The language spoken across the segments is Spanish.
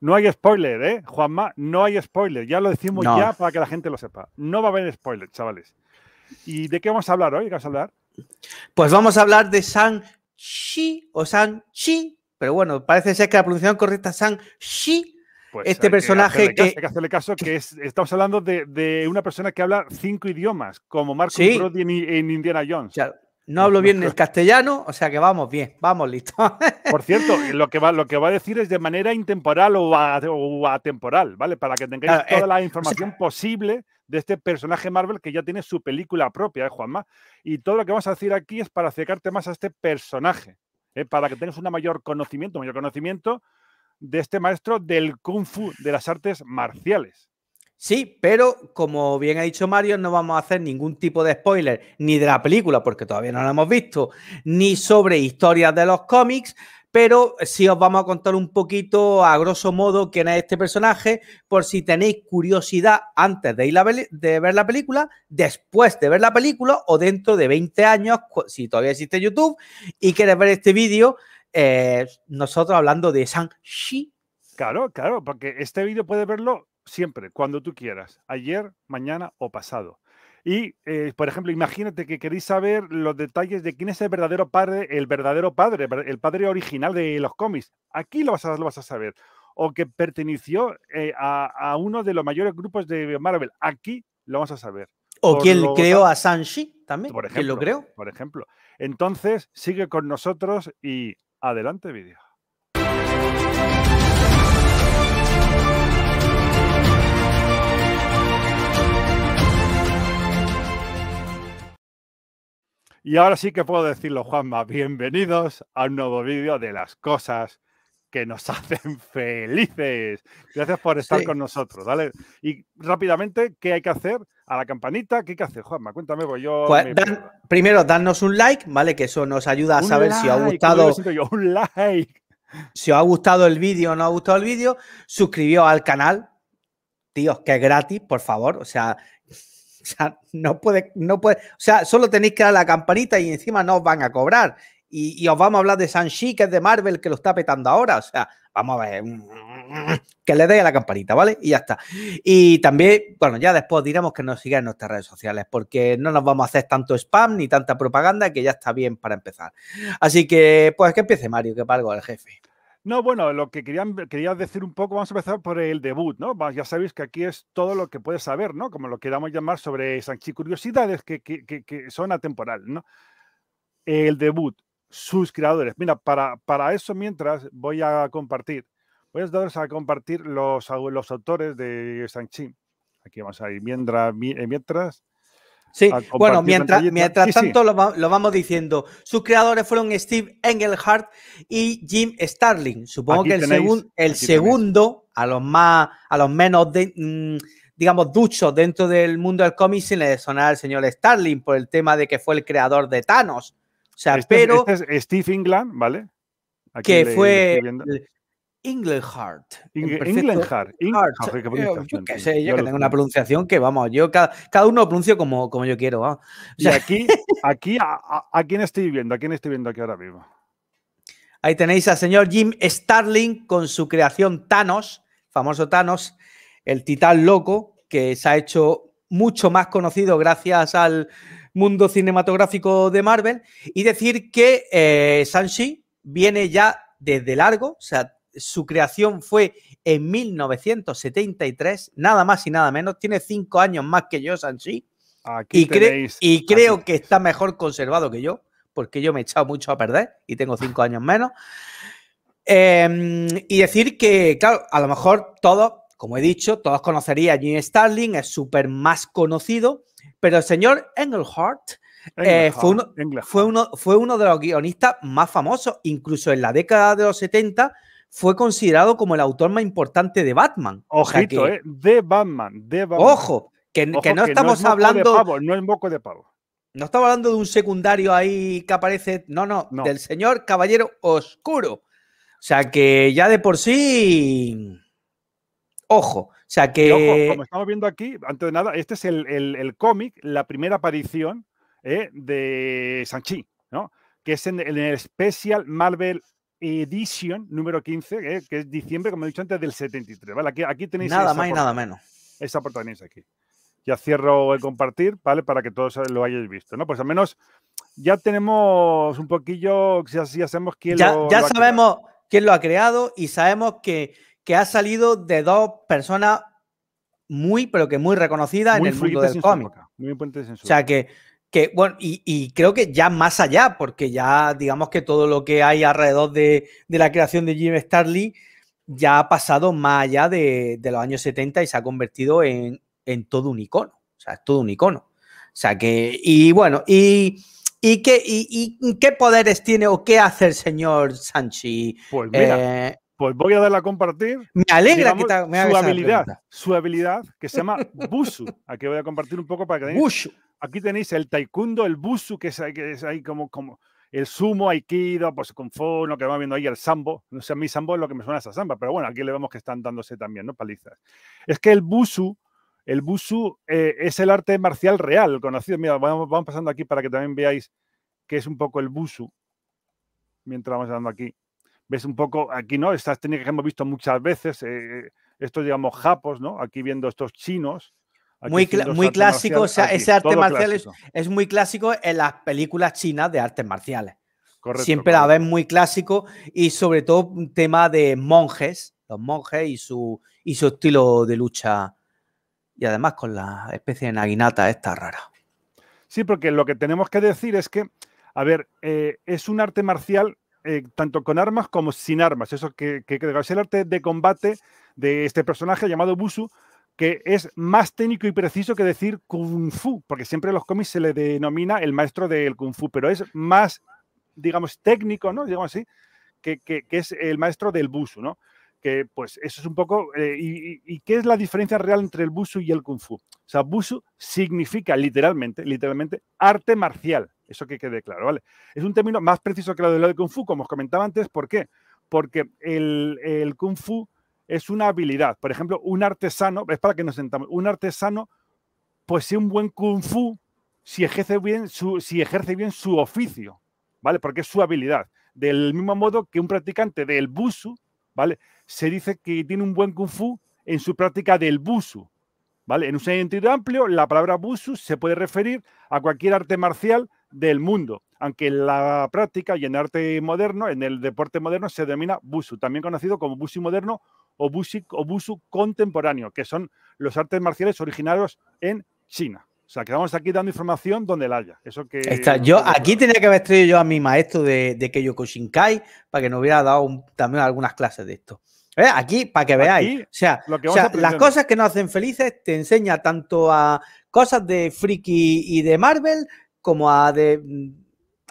No hay spoiler, ¿eh? Juanma, no hay spoiler. Ya lo decimos ya para que la gente lo sepa. No va a haber spoiler, chavales. ¿Y de qué vamos a hablar hoy? ¿Qué vas a hablar? Pues vamos a hablar de San chi o San Chi, pero bueno, parece ser que la pronunciación correcta es San Shi. Pues este personaje que, hay que hacerle caso que estamos hablando de, una persona que habla cinco idiomas, como Marco Brody en, Indiana Jones. No hablo bien el castellano, o sea que vamos bien, vamos listo. Por cierto, lo que va, a decir es de manera intemporal o, atemporal, ¿vale? Para que tengáis toda eh, la información posible de este personaje Marvel que ya tiene su película propia, ¿eh, Juanma. Y todo lo que vamos a decir aquí es para acercarte más a este personaje, ¿eh? para que tengas un mayor conocimiento, mayor conocimiento de este maestro del kung fu, de las artes marciales. Sí, pero como bien ha dicho Mario, no vamos a hacer ningún tipo de spoiler ni de la película, porque todavía no la hemos visto, ni sobre historias de los cómics, pero sí os vamos a contar un poquito, a grosso modo, quién es este personaje, por si tenéis curiosidad antes de, ir a ver, la película, después de ver la película o dentro de 20 años, si todavía existe YouTube y queréis ver este vídeo, eh, nosotros hablando de San chi Claro, claro, porque este vídeo puede verlo siempre, cuando tú quieras, ayer, mañana o pasado. Y, eh, por ejemplo, imagínate que queréis saber los detalles de quién es el verdadero padre, el verdadero padre, el padre original de los cómics. Aquí lo vas a, lo vas a saber. O que perteneció eh, a, uno de los mayores grupos de Marvel. Aquí lo vamos a saber. O quién creó a Sanshi también. Por ejemplo, lo creó? Por ejemplo. Entonces, sigue con nosotros y adelante, vídeo. Y ahora sí que puedo decirlo, Juanma, bienvenidos a un nuevo vídeo de las cosas que nos hacen felices. Gracias por estar con nosotros, ¿vale? Y rápidamente, ¿qué hay que hacer? A la campanita, ¿qué hay que hacer, Juanma? Cuéntame, voy pues yo... Pues primero, darnos un like, ¿vale? Que eso nos ayuda a saber si os ha gustado... un like. Si os ha gustado el vídeo o no ha gustado el vídeo, suscribíos al canal, tíos, que es gratis, por favor. O sea, o sea, no puede, no puede, o sea, solo tenéis que dar la campanita y encima no os van a cobrar. Y, os vamos a hablar de Sanshi, que es de Marvel, que lo está petando ahora. O sea, vamos a ver, mm, que le deis a la campanita, ¿vale? Y ya está. Y también, bueno, ya después diremos que nos sigáis en nuestras redes sociales, porque no nos vamos a hacer tanto spam ni tanta propaganda, que ya está bien para empezar. Así que, pues que empiece Mario, que pargo el jefe. No, bueno, lo que quería decir un poco, vamos a empezar por el debut, ¿no? Ya sabéis que aquí es todo lo que puedes saber, ¿no? Como lo queramos llamar sobre Sanchi Curiosidades que, que, son atemporal, ¿no? El debut, sus creadores. Mira, para, para eso mientras voy a compartir, voy a daros a compartir los, autores de Sanchi. Aquí vamos a ir mientras eh, Sí, bueno, mientras, mientras tanto Lo, vamos diciendo. Sus creadores fueron Steve Engelhardt y Jim Starling. Supongo que el, el segundo, a los más, a los menos de, mm, digamos, duchos dentro del mundo del cómic, se le sonará al señor Starling por el tema de que fue el creador de Thanos. O sea, este pero. Este es Steve England, ¿vale? que fue Englehart. Englehart. Ah, yo sé, yo, que tengo una pronunciación que vamos, yo cada, uno lo pronuncio como, como yo quiero. aquí, aquí a, a, quién estoy viendo, a quién estoy viendo aquí ahora mismo. Ahí tenéis al señor Jim Starling con su creación Thanos, famoso Thanos, el titán loco, que se ha hecho mucho más conocido gracias al mundo cinematográfico de Marvel. Y decir que eh, viene ya desde largo, o sea, su creación fue en 1973, nada más y nada menos. Tiene cinco años más que yo, Sanchi. y, y creo que está mejor conservado que yo, porque yo me he echado mucho a perder y tengo cinco años menos. Em, y decir que, claro, a lo mejor todos, como he dicho, todos conocerían a Jim Starling, es súper más conocido, pero el señor Engelhardt eh, fue, uno, fue, uno, de los guionistas más famosos, incluso en la década de los 70 fue considerado como el autor más importante de Batman. Ojito, eh, de Batman, de Batman. Ojo, que, no estamos hablando. De no es de pavo. No estamos hablando de un secundario ahí que aparece. No, no, del señor Caballero Oscuro. O sea que ya de por sí. Ojo. O sea que. como estamos viendo aquí, antes de nada, este es el, cómic, la primera aparición eh, de Sanchi, ¿no? Que es en, en el Special Marvel edición número 15, eh, que es diciembre, como he dicho antes, del 73. ¿vale? Aquí, aquí tenéis. Nada más y nada menos. Esa portada tenéis aquí. Ya cierro el compartir, ¿vale? Para que todos lo hayáis visto, ¿no? Pues al menos ya tenemos un poquillo, si así ya, sabemos quién lo ha creado y sabemos que, que ha salido de dos personas muy, pero que muy reconocidas en el mundo del cómic. Muy O sea que que, bueno, y, creo que ya más allá, porque ya digamos que todo lo que hay alrededor de, la creación de Jim Starley ya ha pasado más allá de, los años 70 y se ha convertido en, todo un icono. O sea, es todo un icono. O sea que, y bueno, y, qué, poderes tiene o qué hace el señor Sanchi. Pues mira, eh, pues voy a darla a compartir. Me alegra su habilidad, su habilidad que se llama Busu. Aquí voy a compartir un poco para que Busu aquí tenéis el taekwondo, el busu, que es, ahí como, como el sumo, aikido, pues con lo que vamos viendo ahí, el sambo. No sé, a mí sambo es lo que me suena a esa samba, pero bueno, aquí le vemos que están dándose también, ¿no? Palizas. Es que el busu, el busu eh, es el arte marcial real, conocido. Mira, vamos, pasando aquí para que también veáis que es un poco el busu, mientras vamos dando aquí. Ves un poco, aquí, ¿no? Estas técnicas que hemos visto muchas veces, eh, estos, digamos, japos, ¿no? Aquí viendo estos chinos, muy, clásico, o sea, ese arte marcial es, muy clásico en las películas chinas de artes marciales. Siempre la vez muy clásico y sobre todo un tema de monjes, los monjes y su, y su estilo de lucha y además con la especie de naginata esta rara. Sí, porque lo que tenemos que decir es que, a ver, eh, es un arte marcial eh, tanto con armas como sin armas. Eso que, que, que, es el arte de combate de este personaje llamado Busu, que es más técnico y preciso que decir kung fu, porque siempre en los cómics se le denomina el maestro del kung fu, pero es más, digamos, técnico, ¿no? Digamos así, que, que, es el maestro del busu, ¿no? Que pues eso es un poco... Eh, y, qué es la diferencia real entre el busu y el kung fu? O sea, busu significa literalmente, literalmente, arte marcial, eso que quede claro, ¿vale? Es un término más preciso que lo del kung fu, como os comentaba antes, ¿por qué? Porque el, el kung fu es una habilidad. Por ejemplo, un artesano, es para que nos sentamos, un artesano posee pues un buen kung fu si ejerce bien su, si ejerce bien su oficio, ¿vale? Porque es su habilidad. Del mismo modo que un practicante del busu, ¿vale? Se dice que tiene un buen kung fu en su práctica del busu, ¿vale? En un sentido amplio, la palabra busu se puede referir a cualquier arte marcial del mundo, aunque en la práctica y en el arte moderno, en el deporte moderno, se denomina busu, también conocido como busu moderno o obusu contemporáneo, que son los artes marciales originarios en China. O sea, que vamos aquí dando información donde la haya. Eso que. Está, yo aquí tenía que haber traído yo a mi maestro de, de yo Shinkai para que nos hubiera dado también algunas clases de esto. ¿Eh? Aquí, para que veáis. o sea, las cosas que nos hacen felices te enseña tanto a cosas de friki y de Marvel como a de mm,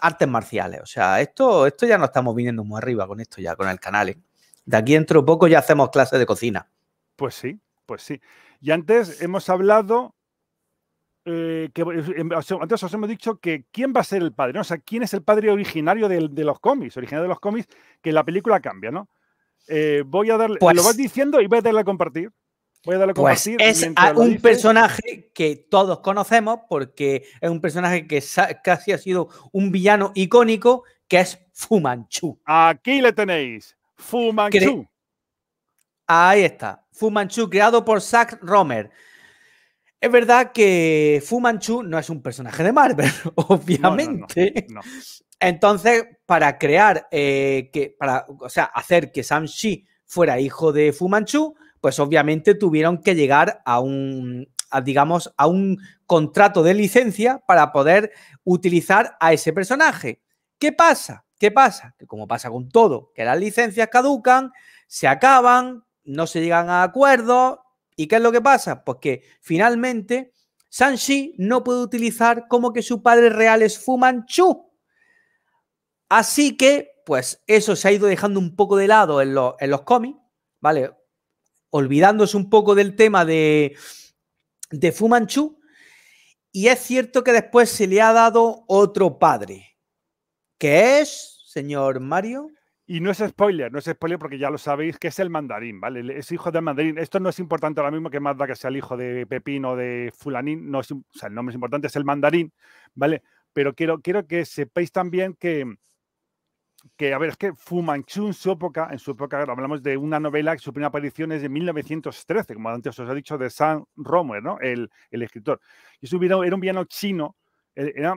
artes marciales. O sea, esto, esto ya no estamos viniendo muy arriba con esto ya, con el canal. ¿eh? De aquí dentro poco ya hacemos clases de cocina. Pues sí, pues sí. Y antes hemos hablado, eh, eh, em, antes os hemos dicho que quién va a ser el padre, ¿no? o sea, quién es el padre originario de, los cómics, originario de los cómics, que la película cambia, ¿no? Eh, voy a darle, pues, lo vas diciendo y voy a darle a compartir. Voy a darle a pues compartir. es un personaje que todos conocemos porque es un personaje que casi ha sido un villano icónico que es Fumanchu. Aquí le tenéis. Fu Manchu. Ahí está. Fu Manchu, creado por Zack Romer. Es verdad que Fu Manchu no es un personaje de Marvel, obviamente. Entonces, para crear, eh, que, para, o sea, hacer que Sam Shi fuera hijo de Fu Manchu, pues obviamente tuvieron que llegar a un, digamos, a un contrato de licencia para poder utilizar a ese personaje. ¿Qué pasa? ¿Qué pasa? Que como pasa con todo, que las licencias caducan, se acaban, no se llegan a acuerdos. ¿Y qué es lo que pasa? Pues que finalmente Shanshi no puede utilizar como que su padre real es Fu Manchu. Así que, pues eso se ha ido dejando un poco de lado en, los cómics, ¿vale? Olvidándose un poco del tema de, de Fu Manchu. Y es cierto que después se le ha dado otro padre, ¿Qué es, señor Mario? Y no es spoiler, no es spoiler porque ya lo sabéis que es el mandarín, ¿vale? Es hijo del mandarín. Esto no es importante ahora mismo que más da que sea el hijo de Pepín o de Fulanín, no es, o sea, el nombre es importante, es el mandarín, ¿vale? Pero quiero, quiero que sepáis también que, que, a ver, es que Fu Manchu en su época, en su época hablamos de una novela que su primera aparición es de 1913, como antes os he dicho, de San Romer, ¿no? El, el escritor. Y su era un villano chino, eh, era,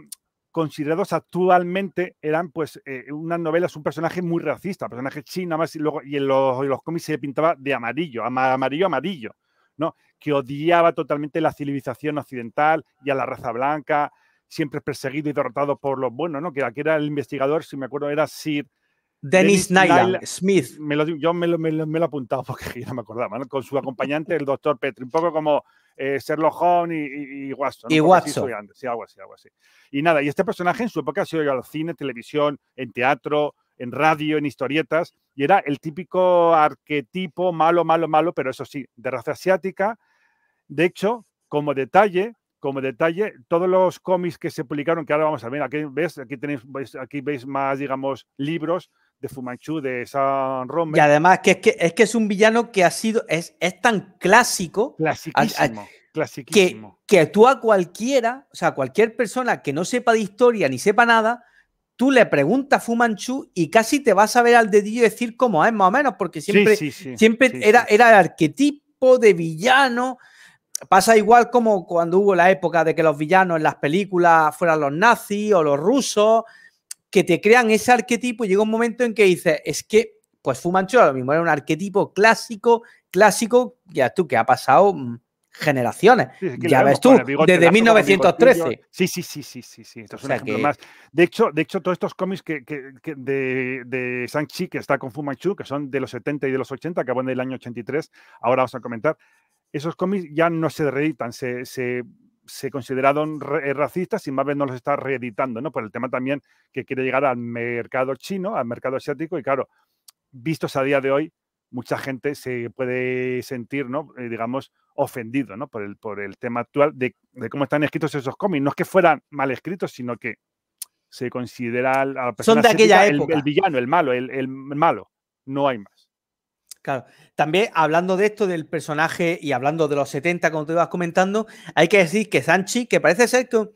considerados actualmente eran pues eh, unas novelas, un personaje muy racista, personaje chino, más y, luego, y en los, cómics se pintaba de amarillo, amarillo, amarillo, ¿no? Que odiaba totalmente la civilización occidental y a la raza blanca, siempre perseguido y derrotado por los buenos, ¿no? Que era el investigador, si me acuerdo, era Sir Dennis, Dennis Smith. Me lo, yo me lo, he apuntado porque no me acordaba, con su acompañante, el doctor Petri, un poco como eh, Sherlock Holmes y, y, Watson. Y Watson. sí, algo así, Y nada, y este personaje en su época ha sido al cine, televisión, en teatro, en radio, en historietas, y era el típico arquetipo malo, malo, malo, pero eso sí, de raza asiática. De hecho, como detalle, como detalle, todos los cómics que se publicaron, que ahora vamos a ver, aquí ves, aquí tenéis, aquí veis más, digamos, libros de Fumanchu, de San Romero. Y además que es que es, que es un villano que ha sido, es, es tan clásico. que, tú a cualquiera, o sea, cualquier persona que no sepa de historia ni sepa nada, tú le preguntas Fu Manchu y casi te vas a ver al dedillo decir cómo es, más o menos, porque siempre, siempre era, era el arquetipo de villano. Pasa igual como cuando hubo la época de que los villanos en las películas fueran los nazis o los rusos, que te crean ese arquetipo y llega un momento en que dices, es que, pues Fumancho lo mismo era un arquetipo clásico, clásico, ya tú, que ha pasado mm, generaciones. ya ves tú, desde 1913. Sí, sí, sí, sí, sí, sí. Esto es un ejemplo más. De hecho, de hecho, todos estos cómics que, de, de que está con Fumanchu, que son de los 70 y de los 80, que van del año 83, ahora vamos a comentar, esos cómics ya no se reeditan, se, se consideraron eh, racistas y bien no los está reeditando, ¿no? Por el tema también que quiere llegar al mercado chino, al mercado asiático, y claro, vistos a día de hoy, mucha gente se puede sentir, ¿no? Eh, digamos, ofendido, ¿no? Por el, por el tema actual de, cómo están escritos esos cómics. No es que fueran mal escritos, sino que se considera a la persona Son de aquella El, villano, el malo, el malo. No hay más. Claro. También hablando de esto del personaje y hablando de los 70, como te ibas comentando, hay que decir que Sanchi, que parece ser que,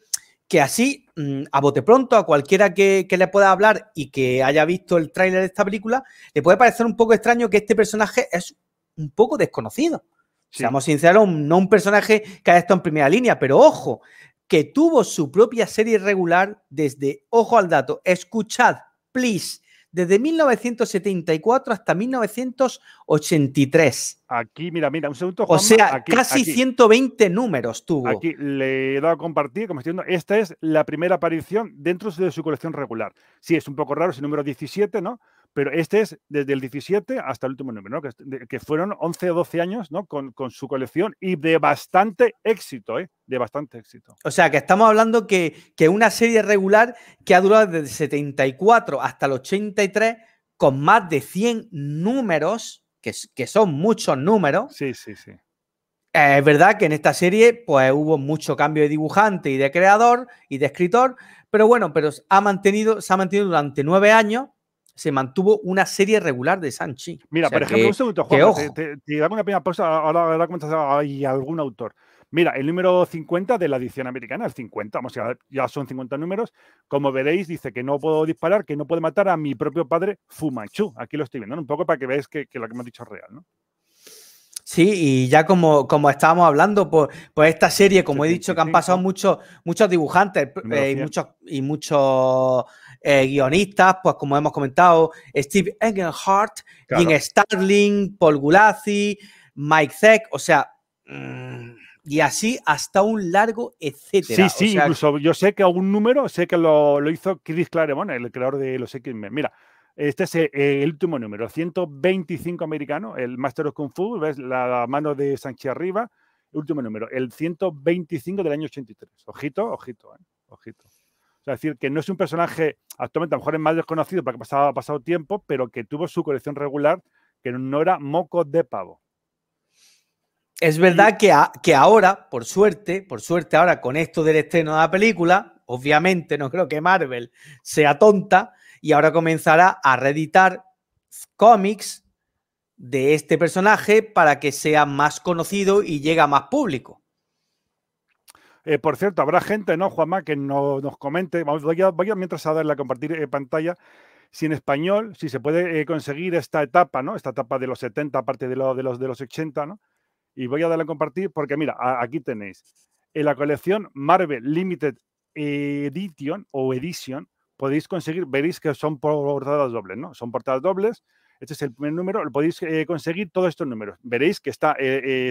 que así, mm, a bote pronto, a cualquiera que, que, le pueda hablar y que haya visto el tráiler de esta película, le puede parecer un poco extraño que este personaje es un poco desconocido. Seamos sinceros, no un personaje que haya estado en primera línea, pero ojo, que tuvo su propia serie regular desde, ojo al dato, escuchad, please, desde 1974 hasta 1983. Aquí, mira, mira, un segundo. o sea, casi 120 números tuvo. Aquí le he dado a compartir, como estoy diciendo, esta es la primera aparición dentro de su colección regular. Sí, es un poco raro, es el número 17, ¿no? Pero este es desde el 17 hasta el último número, que, fueron 11 o 12 años ¿no? con, su colección y de bastante éxito, ¿eh? de bastante éxito. O sea, que estamos hablando que, una serie regular que ha durado desde el 74 hasta el 83 con más de 100 números, que, son muchos números. Sí, sí, sí. Eh, es verdad que en esta serie pues, hubo mucho cambio de dibujante y de creador y de escritor, pero bueno, pero ha mantenido, se ha mantenido durante nueve años se mantuvo una serie regular de Sanchi. Mira, por ejemplo, un segundo, Juan, te, te, una pequeña pausa, ahora, comentas hay algún autor. Mira, el número 50 de la edición americana, el 50, vamos a, ya son 50 números. Como veréis, dice que no puedo disparar, que no puedo matar a mi propio padre Fumanchu. Aquí lo estoy viendo, un poco para que veáis que, lo que hemos dicho es real, ¿no? Sí, y ya como, como estábamos hablando, por, pues esta serie, como he dicho, que han pasado muchos, muchos dibujantes eh, y muchos, y muchos eh, guionistas, pues como hemos comentado, Steve Engelhardt, Jim Starling, Paul Gulazzi, Mike Zeck, o sea, mm, y así hasta un largo etcétera. Sí, sí, incluso yo sé que algún número, sé que lo, hizo Chris Claremont, el creador de los X-Men. Mira, este es eh, el, último número, 125 americano, el Master of Kung Fu, ¿ves? La mano de Sanchi arriba, último número, el 125 del año 83. Ojito, ojito, ¿eh? ojito es decir, que no es un personaje actualmente a lo mejor es más desconocido porque ha pasado, tiempo, pero que tuvo su colección regular, que no era moco de pavo. Es verdad que, que, ahora, por suerte, por suerte ahora con esto del estreno de la película, obviamente no creo que Marvel sea tonta y ahora comenzará a reeditar cómics de este personaje para que sea más conocido y llegue a más público. Eh, por cierto, habrá gente, ¿no, Juanma, que no, nos comente? Vamos, voy a, mientras a darle a compartir eh, pantalla. Si en español, si se puede eh, conseguir esta etapa, ¿no? Esta etapa de los 70, aparte de, de, los, de los 80, ¿no? Y voy a darle a compartir porque, mira, aquí tenéis. En la colección Marvel Limited Edition o Edition podéis conseguir, veréis que son portadas dobles, ¿no? Son portadas dobles. Este es el primer número, podéis conseguir todos estos números. Veréis que está eh,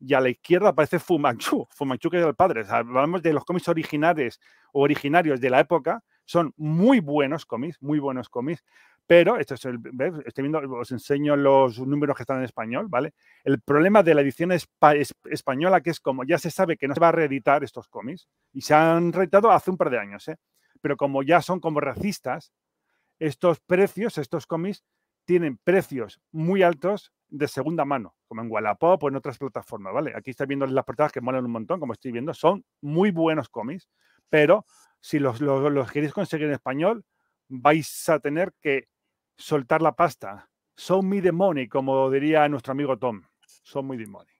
y a la izquierda aparece Fu Manchu, que es el padre. hablamos de los cómics originales o originarios de la época, son muy buenos cómics, muy buenos cómics, pero esto es el, estoy viendo, os enseño los números que están en español, ¿vale? El problema de la edición española, que es como ya se sabe que no se va a reeditar estos cómics, y se han reeditado hace un par de años, ¿eh? Pero como ya son como racistas, estos precios, estos cómics, tienen precios muy altos de segunda mano, como en Wallapop o en otras plataformas, ¿vale? Aquí estáis viendo las portadas que molan un montón, como estoy viendo, son muy buenos cómics, pero si los, queréis conseguir en español, vais a tener que soltar la pasta. Son mi demoni, como diría nuestro amigo Tom. Son muy demoni.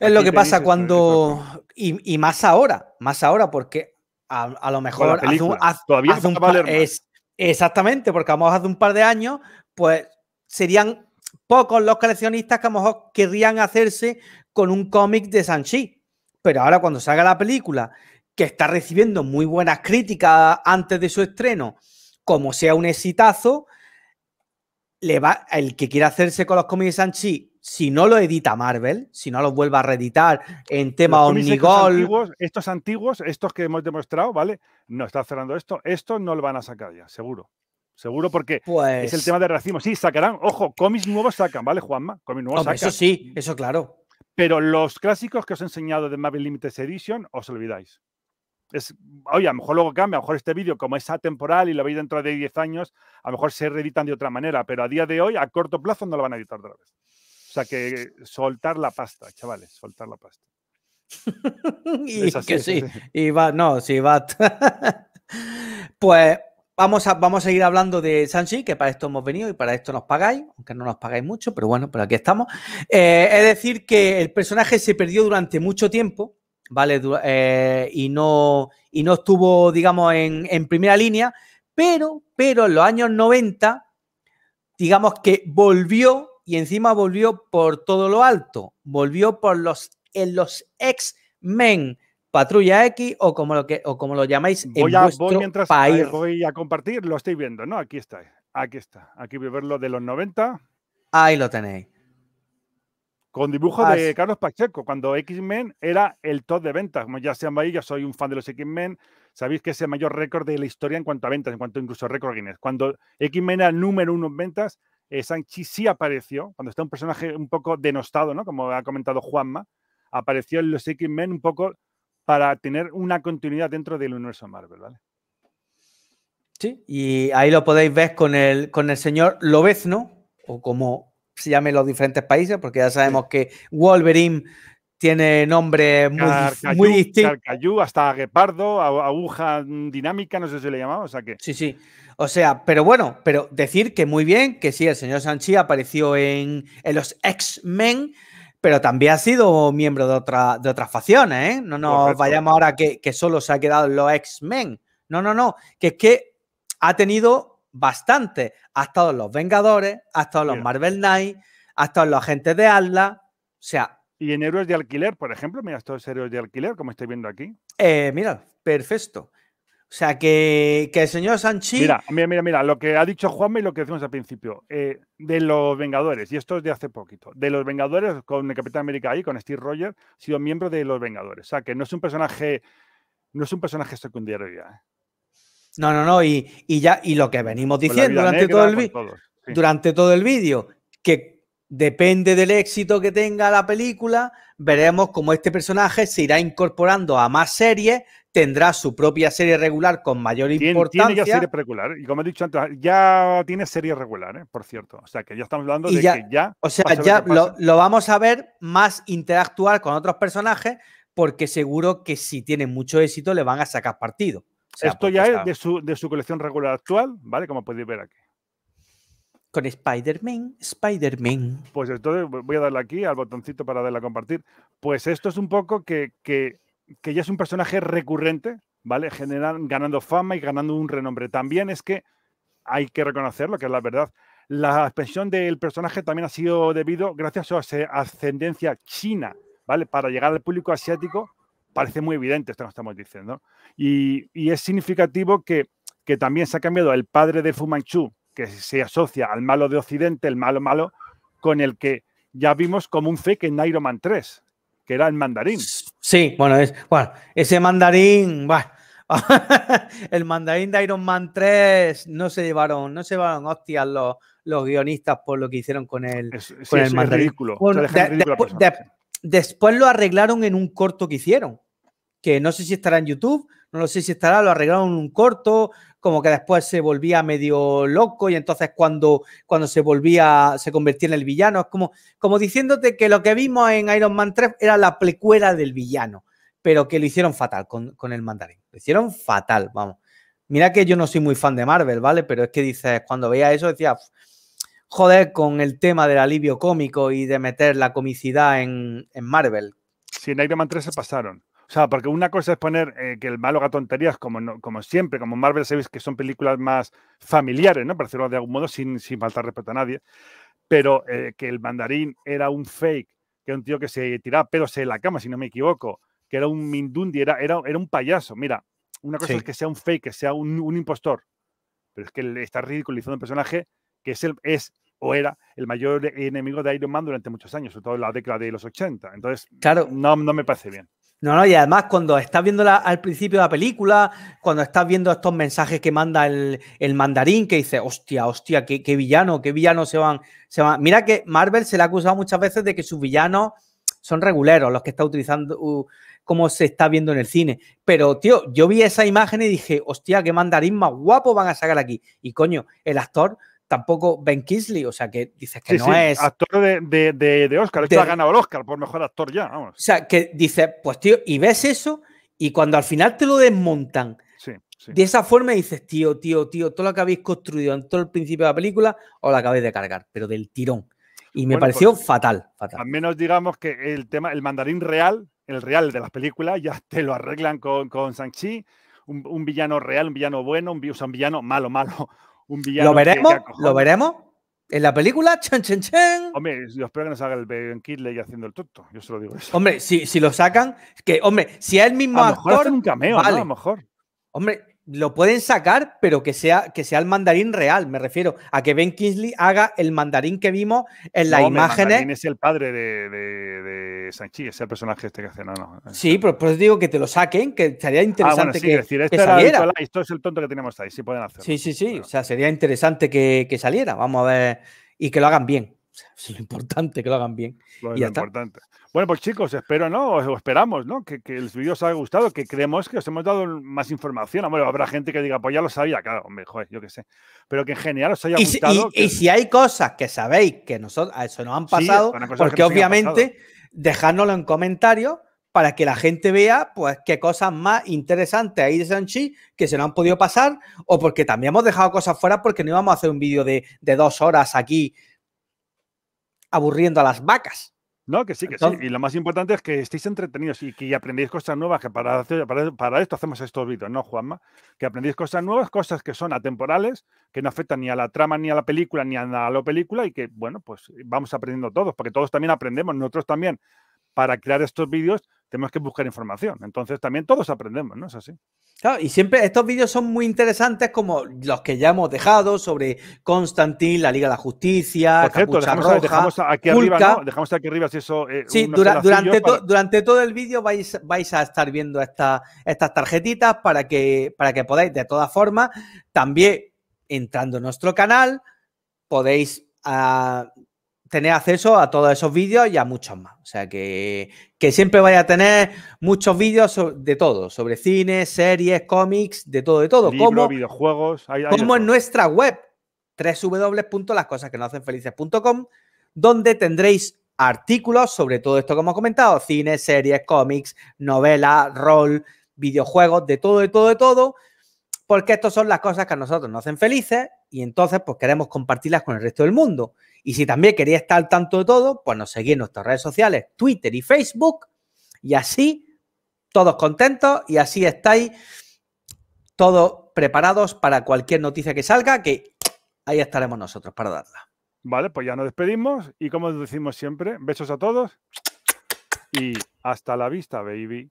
Es lo que pasa cuando. Y, más ahora, más ahora, porque a, lo mejor. un, todavía hace un par, es, Exactamente, porque vamos hace un par de años, pues serían pocos los coleccionistas que a lo mejor querrían hacerse con un cómic de Sanchi. Pero ahora cuando salga la película, que está recibiendo muy buenas críticas antes de su estreno, como sea un exitazo, le va, el que quiera hacerse con los cómics de Sanchi, si no lo edita Marvel, si no lo vuelva a reeditar en tema Omnigol. estos antiguos, estos que hemos demostrado, ¿vale? No está cerrando esto, estos no lo van a sacar ya, seguro seguro, porque es el pues tema de racimo. Sí, sacarán, ojo, cómics nuevos sacan, ¿vale, Juanma? Cómics nuevos sacan. Eso sí, eso claro. Pero los clásicos que os he enseñado de Marvel Limited Edition, os olvidáis. Es, oye, a lo mejor luego cambia, a lo mejor este vídeo, como es atemporal y lo veis dentro de 10 años, a lo mejor se reeditan de otra manera, pero a día de hoy, a corto plazo, no lo van a editar otra vez. O sea que soltar la pasta, chavales, soltar la pasta. y que sí, y va, no, sí, va. pues Vamos a, vamos seguir hablando de Sanji, que para esto hemos venido y para esto nos pagáis, aunque no nos pagáis mucho, pero bueno, pero aquí estamos. Eh, es decir, que el personaje se perdió durante mucho tiempo, ¿vale? Eh, y, no, no estuvo, digamos, en, primera línea, pero, pero en los años 90, digamos que volvió y encima volvió por todo lo alto, volvió por los, en los X-Men, Patrulla X o como lo, que, o como lo llamáis en voy vuestro mientras, país. Voy a compartir, lo estáis viendo, ¿no? Aquí está, aquí está. Aquí voy a verlo de los 90. Ahí lo tenéis. Con dibujo de Carlos Pacheco, cuando X-Men era el top de ventas. Como ya se ahí, yo soy un fan de los X-Men. Sabéis que es el mayor récord de la historia en cuanto a ventas, en cuanto incluso a récord Guinness. Cuando X-Men era el número uno en ventas, eh, Sanchi sí apareció, cuando está un personaje un poco denostado, ¿no? Como ha comentado Juanma, apareció en los X-Men un poco para tener una continuidad dentro del universo Marvel, ¿vale? Sí, y ahí lo podéis ver con el, con el señor Lobezno, o como se llamen los diferentes países, porque ya sabemos que Wolverine tiene nombres muy, distintos. hasta Guepardo, aguja dinámica, no sé si le llamaba, o sea que... Sí, sí. O sea, pero bueno, pero decir que muy bien, que sí, el señor Sanchi apareció en, en los X-Men, pero también ha sido miembro de, otras facciones, ¿eh? No nos vayamos ahora que, solo se ha quedado en los X-Men. No, no, no, que es que ha tenido bastante. Ha estado en los Vengadores, ha estado en los Marvel Knights, ha estado en los Agentes de Alda. o sea... Y en Héroes de Alquiler, por ejemplo, mira estos héroes de alquiler, como estoy viendo aquí. Eh, mira, perfecto. O sea, que, el señor Sanchi. Mira, mira, mira, mira, lo que ha dicho Juanma y lo que decimos al principio. Eh, de los Vengadores, y esto es de hace poquito. De los Vengadores, con el Capitán América ahí, con Steve Rogers, ha sido miembro de los Vengadores. O sea, que no es un personaje. No es un personaje secundario ya. ¿eh? No, no, no. Y, ya, y lo que venimos diciendo durante, todo el durante todo el vídeo, que depende del éxito que tenga la película, veremos cómo este personaje se irá incorporando a más series tendrá su propia serie regular con mayor importancia. Tiene ya serie regular, y como he dicho antes, ya tiene serie regular, ¿eh? por cierto. O sea, que ya estamos hablando de que ya. O sea, ya lo, vamos a ver más interactuar con otros personajes, porque seguro que si tienen mucho éxito le van a sacar partido. Esto ya es de su, colección regular actual, ¿vale? Como podéis ver aquí con Spider-Man, Spider-Man. Pues entonces voy a darle aquí al botoncito para darle a compartir. Pues esto es un poco que, que que ya es un personaje recurrente, ¿vale? ganando fama y ganando un renombre. También es que hay que reconocerlo, que es la verdad. La expansión del personaje también ha sido debido gracias a su ascendencia china, ¿vale? Para llegar al público asiático parece muy evidente esto que estamos diciendo. Y, es significativo que, que, también se ha cambiado el padre de Fu Manchu, que se asocia al malo de Occidente, el malo malo, con el que ya vimos como un fake en Iron Man 3, que era el mandarín. Sí, bueno, es, bueno ese mandarín, el mandarín de Iron Man 3 no se llevaron, no se llevaron hostias los, los guionistas por lo que hicieron con el, con mandarín. Ridículo. después lo arreglaron en un corto que hicieron, que no sé si estará en YouTube, no lo sé si estará, lo arreglaron en un corto, como que después se volvía medio loco y entonces cuando, cuando se volvía, se convertía en el villano. Es como, como diciéndote que lo que vimos en Iron Man 3 era la plecuera del villano, pero que lo hicieron fatal con, el mandarín. Lo hicieron fatal, vamos. Mira que yo no soy muy fan de Marvel, ¿vale? Pero es que dices, cuando veía eso decía, joder, con el tema del alivio cómico y de meter la comicidad en, en Marvel. Sí, en Iron Man 3 se pasaron. O sea, porque una cosa es poner eh, que el malo haga tonterías, como, como siempre, como Marvel Series, que son películas más familiares, ¿no? para decirlo de algún modo, sin, sin faltar respeto a nadie. Pero eh, que el mandarín era un fake, que era un tío que se tiraba pedos en la cama, si no me equivoco, que era un mindundi, era, era, era un payaso. Mira, una cosa es que sea un fake, que sea un, un, impostor. Pero es que le está ridiculizando un personaje que es, el, es o era el mayor enemigo de Iron Man durante muchos años, sobre todo en la década de los 80. Entonces, claro. no, no me parece bien. No, no, y además cuando estás viendo al principio de la película, cuando estás viendo estos mensajes que manda el, el mandarín, que dice, hostia, hostia, qué, villano, qué villano se van, se Mira que Marvel se le ha acusado muchas veces de que sus villanos son reguleros, los que está utilizando, como se está viendo en el cine. Pero, tío, yo vi esa imagen y dije, hostia, qué mandarín más guapo van a sacar aquí. Y coño, el actor tampoco Ben Kingsley, o sea que dices que no es. Actor de, de, de, Oscar, esto ha ganado el Oscar por mejor actor ya, O sea, que dices, pues tío, y ves eso, y cuando al final te lo desmontan de esa forma, dices, tío, tío, tío, todo lo que habéis construido en todo el principio de la película, os lo acabáis de cargar, pero del tirón. Y me pareció pues, fatal, fatal. Al menos digamos que el tema, el mandarín real, el real de las películas, ya te lo arreglan con, con Shang-Chi, un, villano real, un villano bueno, un villano malo, malo, ¿Lo veremos? ¿Lo veremos? ¿En la película? Hombre, yo espero que no salga el Ben Kidley haciendo el tonto. Yo se lo digo eso. Hombre, si, lo sacan, que, hombre, si es el mismo a lo mejor un cameo, A lo mejor. Hombre, lo pueden sacar, pero que sea, que sea el mandarín real, me refiero, a que Ben Kingsley haga el mandarín que vimos en las imágenes. es el padre de, Sanchi, es el personaje este que hace, no, Sí, pero por eso digo que te lo saquen, que sería interesante que, saliera. esto es el tonto que tenemos ahí, sí pueden hacerlo. Sí, sí, sí, o sea, sería interesante que saliera, vamos a ver, y que lo hagan bien es lo importante que lo hagan bien. Lo, importante. Bueno, pues chicos, espero, ¿no? esperamos, ¿no? Que, el vídeo os haya gustado, que creemos que os hemos dado más información. Bueno, habrá gente que diga, pues ya lo sabía, claro, hombre, yo qué sé. Pero que en general os haya gustado. y, si hay cosas que sabéis que nosotros, a eso nos han pasado, porque obviamente dejárnoslo en comentarios para que la gente vea pues qué cosas más interesantes hay de Sanchi que se nos han podido pasar o porque también hemos dejado cosas fuera porque no íbamos a hacer un vídeo de dos horas aquí aburriendo a las vacas. No, que sí, que sí. Y lo más importante es que estéis entretenidos y que aprendéis cosas nuevas, que para, para, esto hacemos estos vídeos, ¿no, Juanma? Que aprendéis cosas nuevas, cosas que son atemporales, que no afectan ni a la trama, ni a la película, ni a la película, y que, bueno, pues vamos aprendiendo todos, porque todos también aprendemos, nosotros también, para crear estos vídeos, tenemos que buscar información. Entonces también todos aprendemos, ¿no? Es así. Claro, y siempre estos vídeos son muy interesantes como los que ya hemos dejado sobre Constantin, la Liga de la Justicia, Por dejamos, aquí arriba, Dejamos aquí arriba si eso... Eh, sí, durante, durante todo el vídeo vais, vais a estar viendo estas tarjetitas para que, para que podáis, de todas formas, también entrando en nuestro canal, podéis... Ah, tener acceso a todos esos vídeos y a muchos más. O sea que, siempre vaya a tener muchos vídeos de todo, sobre cine, series, cómics, de todo, de todo. como, videojuegos. como en nuestra web, www.lascosasquenohacenfelices.com, donde tendréis artículos sobre todo esto que hemos comentado, cine, series, cómics, novela, rol, videojuegos, de todo, de todo, de todo, porque estas son las cosas que a nosotros nos hacen felices y entonces pues queremos compartirlas con el resto del mundo. Y si también queréis estar al tanto de todo, pues nos seguís en nuestras redes sociales, Twitter y Facebook, y así todos contentos y así estáis todos preparados para cualquier noticia que salga, que ahí estaremos nosotros para darla. Vale, pues ya nos despedimos y como decimos siempre, besos a todos y hasta la vista, baby.